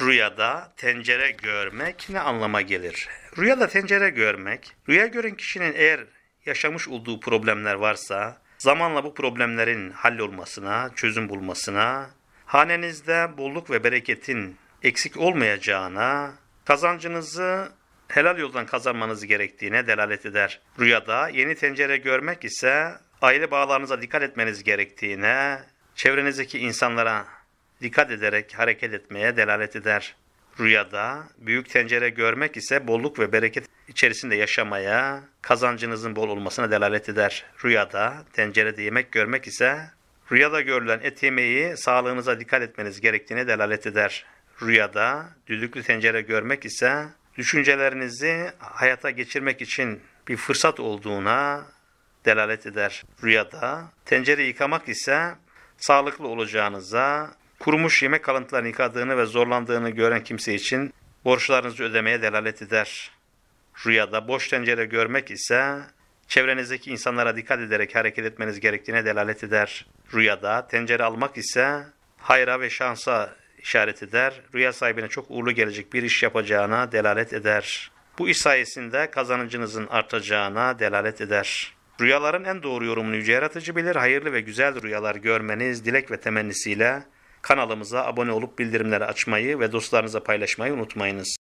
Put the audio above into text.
rüyada tencere görmek ne anlama gelir? Rüyada tencere görmek, rüya gören kişinin eğer yaşamış olduğu problemler varsa, zamanla bu problemlerin hallolmasına, çözüm bulmasına, hanenizde bolluk ve bereketin eksik olmayacağına, kazancınızı helal yoldan kazanmanız gerektiğine delalet eder. Rüyada yeni tencere görmek ise aile bağlarınıza dikkat etmeniz gerektiğine, çevrenizdeki insanlara dikkat ederek hareket etmeye delalet eder. Rüyada büyük tencere görmek ise bolluk ve bereket içerisinde yaşamaya, kazancınızın bol olmasına delalet eder. Rüyada tencerede yemek görmek ise rüyada görülen et yemeği sağlığınıza dikkat etmeniz gerektiğine delalet eder. Rüyada düdüklü tencere görmek ise düşüncelerinizi hayata geçirmek için bir fırsat olduğuna delalet eder. Rüyada tencere yıkamak ise sağlıklı olacağınıza, kurumuş yemek kalıntılarını yıkadığını ve zorlandığını gören kimse için borçlarınızı ödemeye delalet eder. Rüyada boş tencere görmek ise çevrenizdeki insanlara dikkat ederek hareket etmeniz gerektiğine delalet eder. Rüyada tencere almak ise hayra ve şansa işaret eder. Rüya sahibine çok uğurlu gelecek bir iş yapacağına delalet eder. Bu iş sayesinde kazancınızın artacağına delalet eder. Rüyaların en doğru yorumunu yüce yaratıcı bilir. Hayırlı ve güzel rüyalar görmeniz dilek ve temennisiyle Kanalımıza abone olup bildirimleri açmayı ve dostlarınıza paylaşmayı unutmayınız.